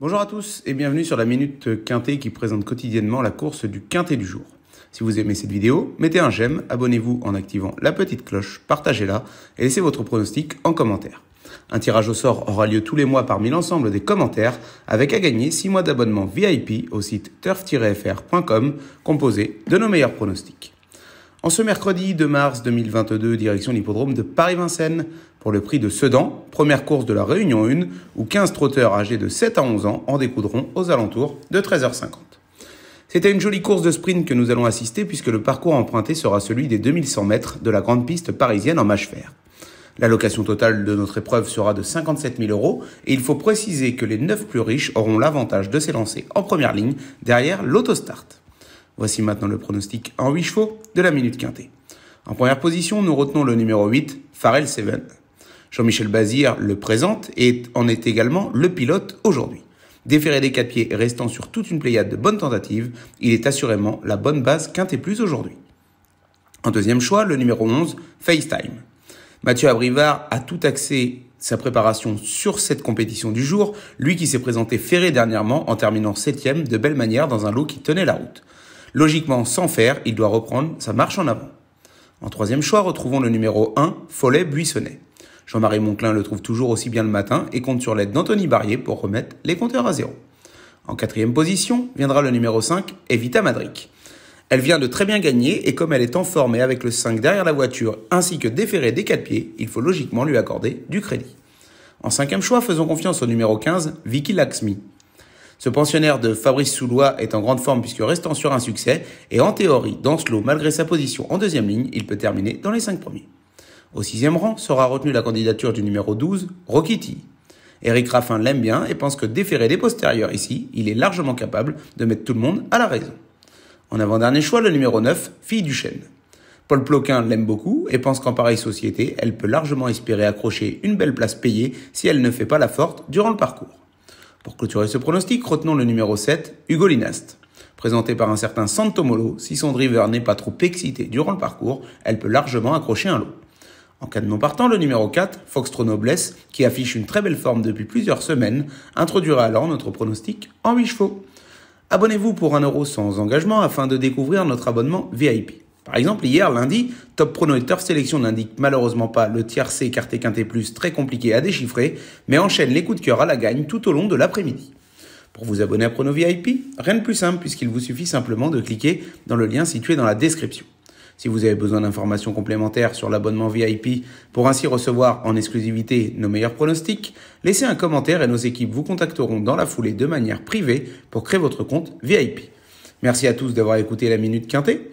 Bonjour à tous et bienvenue sur la Minute Quintée qui présente quotidiennement la course du Quintée du jour. Si vous aimez cette vidéo, mettez un j'aime, abonnez-vous en activant la petite cloche, partagez-la et laissez votre pronostic en commentaire. Un tirage au sort aura lieu tous les mois parmi l'ensemble des commentaires avec à gagner 6 mois d'abonnement VIP au site turf-fr.com composé de nos meilleurs pronostics. En ce mercredi 2 mars 2022, direction l'hippodrome de Paris-Vincennes, pour le prix de Sedan, première course de la Réunion 1, où 15 trotteurs âgés de 7 à 11 ans en découdront aux alentours de 13h50. C'était une jolie course de sprint que nous allons assister puisque le parcours emprunté sera celui des 2100 mètres de la grande piste parisienne en mâche fer. L'allocation totale de notre épreuve sera de 57 000 euros et il faut préciser que les 9 plus riches auront l'avantage de s'élancer en première ligne derrière l'autostart. Voici maintenant le pronostic en 8 chevaux de la minute quintée. En première position, nous retenons le numéro 8, Farel Seven. Jean-Michel Bazir le présente et en est également le pilote aujourd'hui. Déféré des quatre pieds et restant sur toute une pléiade de bonnes tentatives, il est assurément la bonne base quinté et plus aujourd'hui. En deuxième choix, le numéro 11, FaceTime. Mathieu Abrivard a tout axé sa préparation sur cette compétition du jour, lui qui s'est présenté ferré dernièrement en terminant septième de belle manière dans un lot qui tenait la route. Logiquement, sans faire, il doit reprendre sa marche en avant. En troisième choix, retrouvons le numéro 1, Follet Buissonnet. Jean-Marie Monclin le trouve toujours aussi bien le matin et compte sur l'aide d'Anthony Barrier pour remettre les compteurs à zéro. En quatrième position viendra le numéro 5, Evita Madric. Elle vient de très bien gagner et comme elle est en forme et avec le 5 derrière la voiture ainsi que déféré des 4 pieds, il faut logiquement lui accorder du crédit. En cinquième choix, faisons confiance au numéro 15, Vicky Laxmi. Ce pensionnaire de Fabrice Soulois est en grande forme puisque restant sur un succès et en théorie, dans ce lot malgré sa position en deuxième ligne, il peut terminer dans les 5 premiers. Au sixième rang sera retenue la candidature du numéro 12, Rokiti. Eric Raffin l'aime bien et pense que déféré des postérieurs ici, il est largement capable de mettre tout le monde à la raison. En avant-dernier choix, le numéro 9, Fille du Chêne. Paul Ploquin l'aime beaucoup et pense qu'en pareille société, elle peut largement espérer accrocher une belle place payée si elle ne fait pas la forte durant le parcours. Pour clôturer ce pronostic, retenons le numéro 7, Hugo Linast. Présenté par un certain Santomolo, si son driver n'est pas trop excité durant le parcours, elle peut largement accrocher un lot. En cas de non partant, le numéro 4, Foxtrot Noblesse, qui affiche une très belle forme depuis plusieurs semaines, introduira alors notre pronostic en 8 chevaux. Abonnez-vous pour 1€ euro sans engagement afin de découvrir notre abonnement VIP. Par exemple, hier, lundi, Top Prono et Turf Sélection n'indiquent malheureusement pas le C, quarté quinté plus très compliqué à déchiffrer, mais enchaîne les coups de cœur à la gagne tout au long de l'après-midi. Pour vous abonner à Prono VIP, rien de plus simple puisqu'il vous suffit simplement de cliquer dans le lien situé dans la description. Si vous avez besoin d'informations complémentaires sur l'abonnement VIP pour ainsi recevoir en exclusivité nos meilleurs pronostics, laissez un commentaire et nos équipes vous contacteront dans la foulée de manière privée pour créer votre compte VIP. Merci à tous d'avoir écouté la Minute Quintée.